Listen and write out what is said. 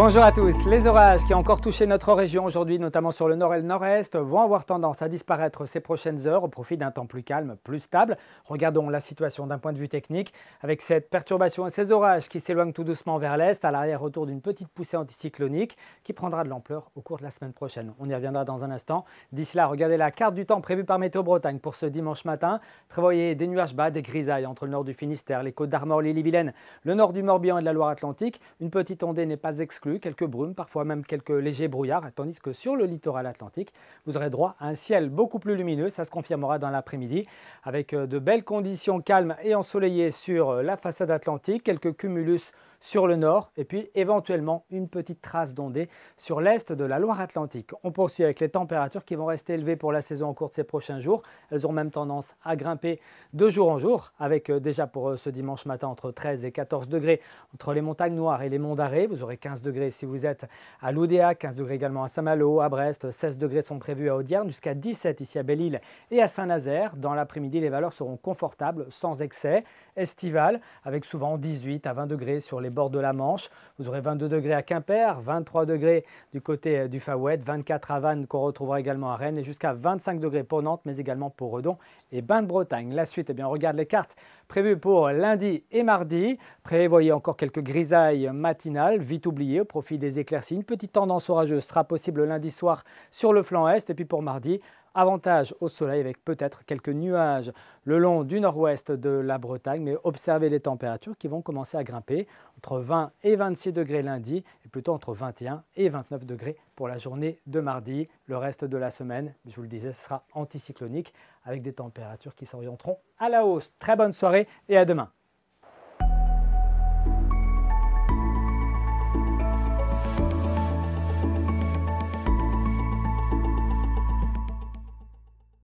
Bonjour à tous. Les orages qui ont encore touché notre région aujourd'hui, notamment sur le nord et le nord-est, vont avoir tendance à disparaître ces prochaines heures au profit d'un temps plus calme, plus stable. Regardons la situation d'un point de vue technique. Avec cette perturbation et ces orages qui s'éloignent tout doucement vers l'est, à l'arrière retour d'une petite poussée anticyclonique qui prendra de l'ampleur au cours de la semaine prochaine. On y reviendra dans un instant. D'ici là, regardez la carte du temps prévue par Météo Bretagne pour ce dimanche matin. Prévoyez des nuages bas, des grisailles entre le nord du Finistère, les côtes d'Armor, l'île-et-Vilaine, le nord du Morbihan et de la Loire-Atlantique. Une petite ondée n'est pas exclue quelques brumes, parfois même quelques légers brouillards, tandis que sur le littoral atlantique, vous aurez droit à un ciel beaucoup plus lumineux. Ça se confirmera dans l'après-midi avec euh, de belles conditions calmes et ensoleillées sur euh, la façade atlantique, quelques cumulus sur le nord et puis éventuellement une petite trace d'ondée sur l'est de la Loire-Atlantique. On poursuit avec les températures qui vont rester élevées pour la saison en cours de ces prochains jours. Elles ont même tendance à grimper de jour en jour avec euh, déjà pour euh, ce dimanche matin entre 13 et 14 degrés entre les montagnes noires et les monts d'arrêt. Vous aurez 15 degrés si vous êtes à l'Oudéa, 15 degrés également à Saint-Malo, à Brest, 16 degrés sont prévus à Audierne, jusqu'à 17 ici à Belle-Île et à Saint-Nazaire. Dans l'après-midi, les valeurs seront confortables, sans excès, estivales, avec souvent 18 à 20 degrés sur les les bords de la Manche. Vous aurez 22 degrés à Quimper, 23 degrés du côté euh, du Faouet, 24 à Vannes qu'on retrouvera également à Rennes et jusqu'à 25 degrés pour Nantes, mais également pour Redon et Bain de Bretagne. La suite, eh bien, on regarde les cartes prévues pour lundi et mardi. Prévoyez encore quelques grisailles matinales, vite oubliées au profit des éclaircies. Une petite tendance orageuse sera possible lundi soir sur le flanc est et puis pour mardi, Avantage au soleil avec peut-être quelques nuages le long du nord-ouest de la Bretagne, mais observez les températures qui vont commencer à grimper entre 20 et 26 degrés lundi et plutôt entre 21 et 29 degrés pour la journée de mardi. Le reste de la semaine, je vous le disais, sera anticyclonique avec des températures qui s'orienteront à la hausse. Très bonne soirée et à demain.